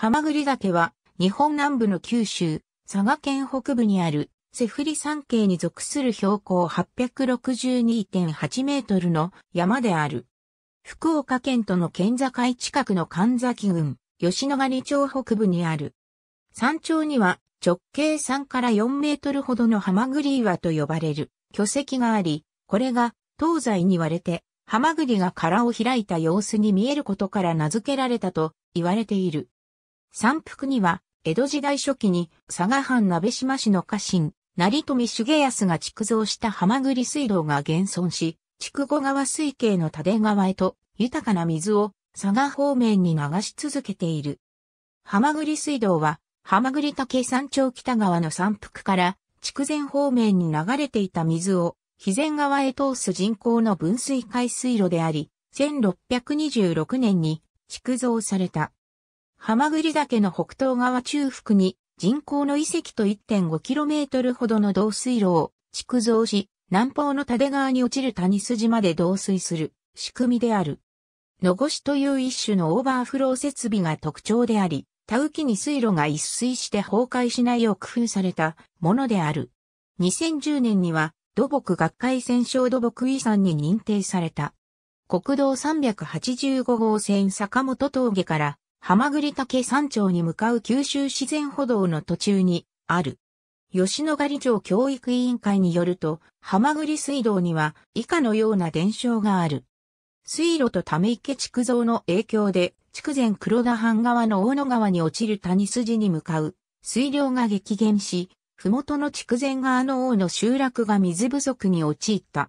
ハマグリ岳は、日本南部の九州、佐賀県北部にある、セフリ山系に属する標高862.8メートルの山である。福岡県との県境近くの神崎郡、吉野ヶ里町北部にある。山頂には直径3から4メートルほどのハマグリ岩と呼ばれる巨石があり、これが東西に割れてハマグリが殻を開いた様子に見えることから名付けられたと言われている。山腹には、江戸時代初期に佐賀藩鍋島市の家臣、成富重康が築造した浜栗水道が現存し、筑後川水系の田川へと豊かな水を佐賀方面に流し続けている。浜栗水道は、浜栗竹山頂北側の山腹から筑前方面に流れていた水を、肥前川へ通す人工の分水海水路であり、1626年に築造された。ハマグリ岳の北東側中腹に人工の遺跡と 1.5km ほどの導水路を築造し、南方の縦側に落ちる谷筋まで導水する仕組みである。のごしという一種のオーバーフロー設備が特徴であり、田浮きに水路が一水して崩壊しないよう工夫されたものである。2010年には土木学会戦勝土木遺産に認定された。国道385号線坂本峠から浜栗グ岳山頂に向かう九州自然歩道の途中にある。吉野ヶ里町教育委員会によると、浜栗水道には以下のような伝承がある。水路とため池築造の影響で、筑前黒田藩側の大野川に落ちる谷筋に向かう水量が激減し、麓の筑前側の王の集落が水不足に陥った。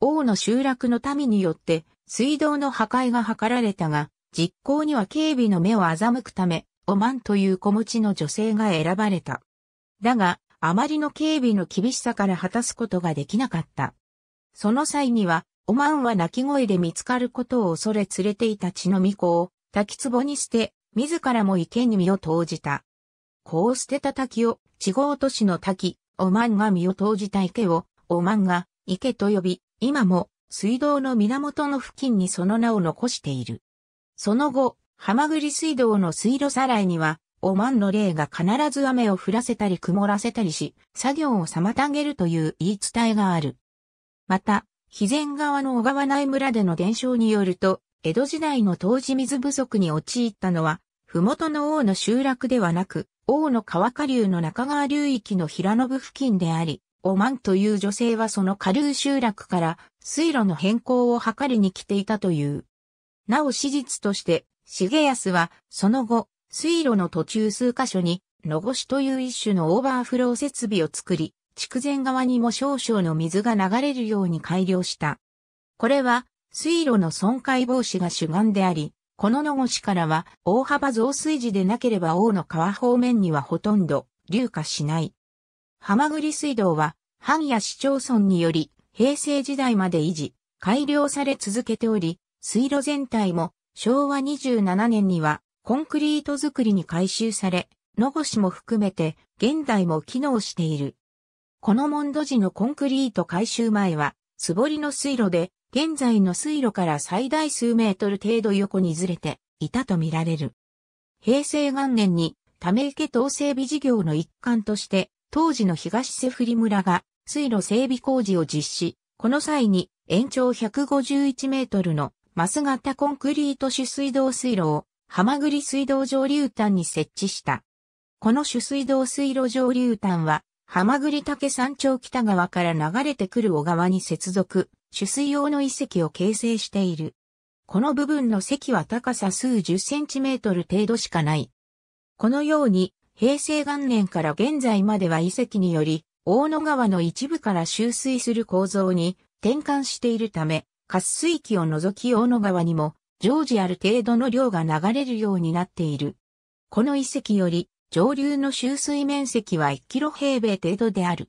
王の集落の民によって水道の破壊が図られたが、実行には警備の目を欺くため、オマンという子持ちの女性が選ばれた。だが、あまりの警備の厳しさから果たすことができなかった。その際には、オマンは泣き声で見つかることを恐れ連れていた血の巫女を滝壺に捨て、自らも池に身を投じた。こう捨てた滝を、地方都市の滝、オマンが身を投じた池を、オマンが池と呼び、今も水道の源の付近にその名を残している。その後、ハマグリ水道の水路さらいには、オマンの霊が必ず雨を降らせたり曇らせたりし、作業を妨げるという言い伝えがある。また、肥前川の小川内村での伝承によると、江戸時代の当時水不足に陥ったのは、麓の王の集落ではなく、王の川下流の中川流域の平信付近であり、オマンという女性はその下流集落から水路の変更を図りに来ていたという。なお史実として、重康は、その後、水路の途中数箇所に、のごしという一種のオーバーフロー設備を作り、筑前側にも少々の水が流れるように改良した。これは、水路の損壊防止が主眼であり、こののごしからは、大幅増水時でなければ大野川方面にはほとんど、流下しない。浜栗水道は、藩や市町村により、平成時代まで維持、改良され続けており、水路全体も昭和27年にはコンクリート作りに改修され、野越も含めて現代も機能している。このモンド時のコンクリート改修前は、つぼりの水路で、現在の水路から最大数メートル程度横にずれていたとみられる。平成元年に、ため池等整備事業の一環として、当時の東セフリ村が水路整備工事を実施、この際に延長151メートルのマス型コンクリート取水道水路を、ハマグリ水道上流端に設置した。この取水道水路上流端は、ハマグリ竹山頂北側から流れてくる小川に接続、取水用の遺跡を形成している。この部分の石は高さ数十センチメートル程度しかない。このように、平成元年から現在までは遺跡により、大野川の一部から集水する構造に転換しているため、滑水器を除き大野川にも常時ある程度の量が流れるようになっている。この遺跡より上流の収水面積は1キロ平米程度である。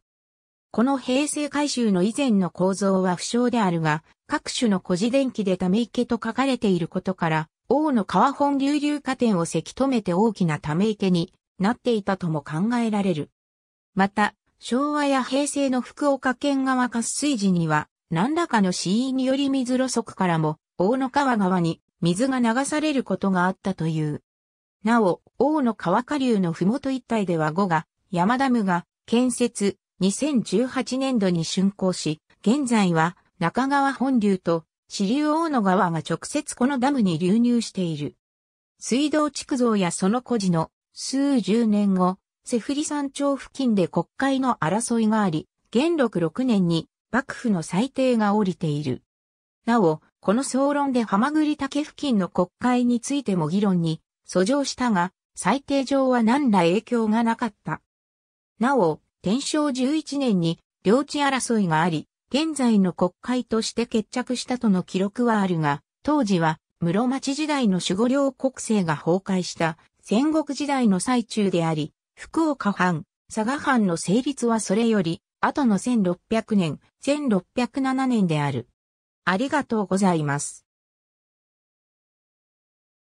この平成改修の以前の構造は不詳であるが、各種の古事電気でため池と書かれていることから、王の川本流流下点をせき止めて大きなため池になっていたとも考えられる。また、昭和や平成の福岡県側滑水時には、何らかの死因により水路側からも、大野川川に水が流されることがあったという。なお、大野川下流の麓一帯では5が、山ダムが建設2018年度に竣工し、現在は中川本流と支流大野川が直接このダムに流入している。水道築造やその孤児の数十年後、セフリ山頂付近で国会の争いがあり、元禄6年に幕府の裁定が降りている。なお、この総論で浜栗竹付近の国会についても議論に遡上したが、裁定上は何ら影響がなかった。なお、天正11年に領地争いがあり、現在の国会として決着したとの記録はあるが、当時は室町時代の守護領国政が崩壊した戦国時代の最中であり、福岡藩、佐賀藩の成立はそれより後の1600年、1607年である。ありがとうございます。